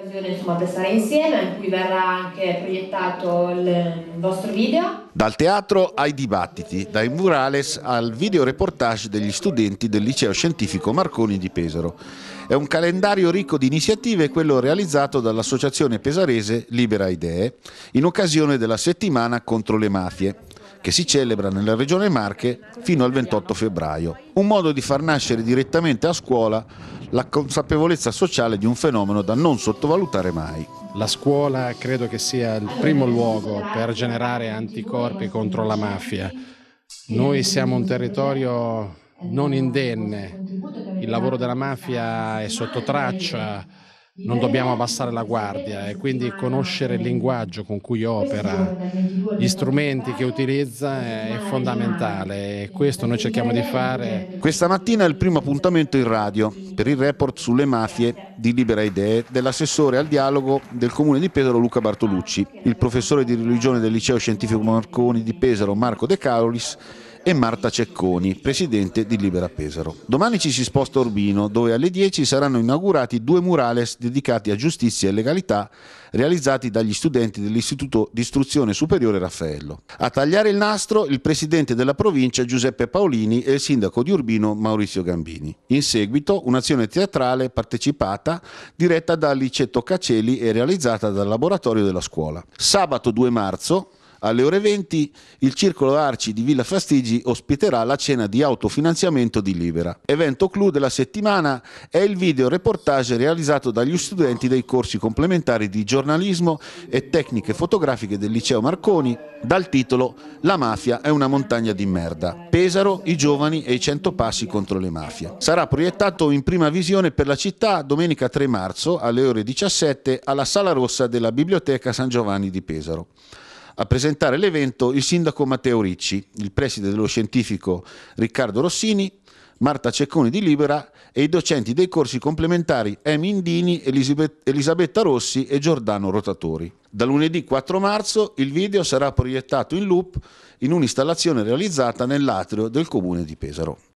un'occasione insomma, per stare insieme in cui verrà anche proiettato il vostro video. Dal teatro ai dibattiti, dai murales al videoreportage degli studenti del liceo scientifico Marconi di Pesaro. È un calendario ricco di iniziative quello realizzato dall'associazione pesarese Libera Idee in occasione della settimana contro le mafie che si celebra nella regione Marche fino al 28 febbraio. Un modo di far nascere direttamente a scuola la consapevolezza sociale di un fenomeno da non sottovalutare mai. La scuola credo che sia il primo luogo per generare anticorpi contro la mafia. Noi siamo un territorio non indenne, il lavoro della mafia è sotto traccia, non dobbiamo abbassare la guardia e eh, quindi conoscere il linguaggio con cui opera, gli strumenti che utilizza eh, è fondamentale e questo noi cerchiamo di fare. Questa mattina è il primo appuntamento in radio per il report sulle mafie di Libera Idee dell'assessore al dialogo del comune di Pesaro Luca Bartolucci, il professore di religione del liceo scientifico Marconi di Pesaro Marco De Carolis e Marta Cecconi, presidente di Libera Pesaro. Domani ci si sposta a Urbino, dove alle 10 saranno inaugurati due murales dedicati a giustizia e legalità realizzati dagli studenti dell'Istituto di Istruzione Superiore Raffaello. A tagliare il nastro il presidente della provincia Giuseppe Paolini e il sindaco di Urbino Maurizio Gambini. In seguito un'azione teatrale partecipata diretta da Licetto Caceli e realizzata dal laboratorio della scuola. Sabato 2 marzo alle ore 20 il Circolo Arci di Villa Fastigi ospiterà la cena di autofinanziamento di Libera. Evento clou della settimana è il video reportage realizzato dagli studenti dei corsi complementari di giornalismo e tecniche fotografiche del liceo Marconi dal titolo La mafia è una montagna di merda. Pesaro, i giovani e i 100 passi contro le mafie. Sarà proiettato in prima visione per la città domenica 3 marzo alle ore 17 alla Sala Rossa della Biblioteca San Giovanni di Pesaro. A presentare l'evento il sindaco Matteo Ricci, il preside dello scientifico Riccardo Rossini, Marta Cecconi di Libera e i docenti dei corsi complementari Emi Indini, Elisabetta Rossi e Giordano Rotatori. Da lunedì 4 marzo il video sarà proiettato in loop in un'installazione realizzata nell'atrio del comune di Pesaro.